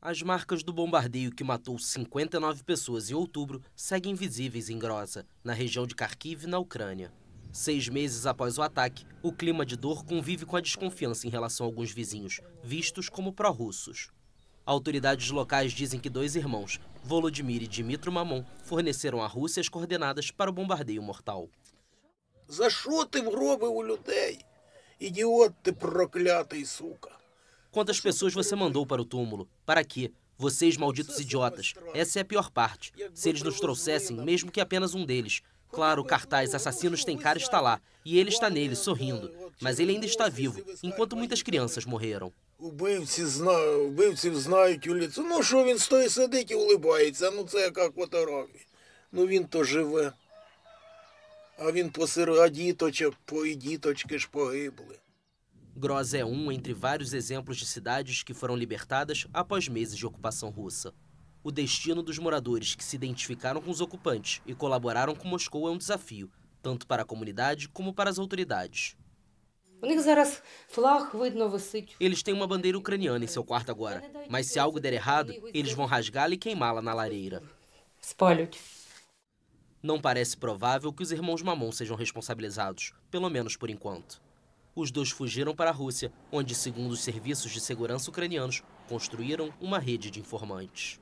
As marcas do bombardeio que matou 59 pessoas em outubro seguem visíveis em Groza, na região de Kharkiv, na Ucrânia. Seis meses após o ataque, o clima de dor convive com a desconfiança em relação a alguns vizinhos, vistos como pró-russos. Autoridades locais dizem que dois irmãos, Volodymyr e Dmitry Mamon, forneceram à Rússia as coordenadas para o bombardeio mortal. За що ти вробив у людей? Ідіот Quantas pessoas você mandou para o túmulo? Para quê? Vocês, malditos idiotas. Essa é a pior parte. Se eles nos trouxessem, mesmo que apenas um deles. Claro, o cartaz Assassinos Tem Cara está lá, e ele está nele, sorrindo. Mas ele ainda está vivo, enquanto muitas crianças morreram. а він посеред діточок, ж погибли. Groz é um entre vários exemplos de cidades que foram libertadas após meses de ocupação russa. O destino dos moradores que se identificaram com os ocupantes e colaboraram com Moscou é um desafio, tanto para a comunidade como para as autoridades. Eles têm uma bandeira ucraniana em seu quarto agora, mas se algo der errado, eles vão rasgá-la e queimá-la na lareira. Não parece provável que os irmãos Mamon sejam responsabilizados, pelo menos por enquanto. Os dois fugiram para a Rússia, onde, segundo os serviços de segurança ucranianos, construíram uma rede de informantes.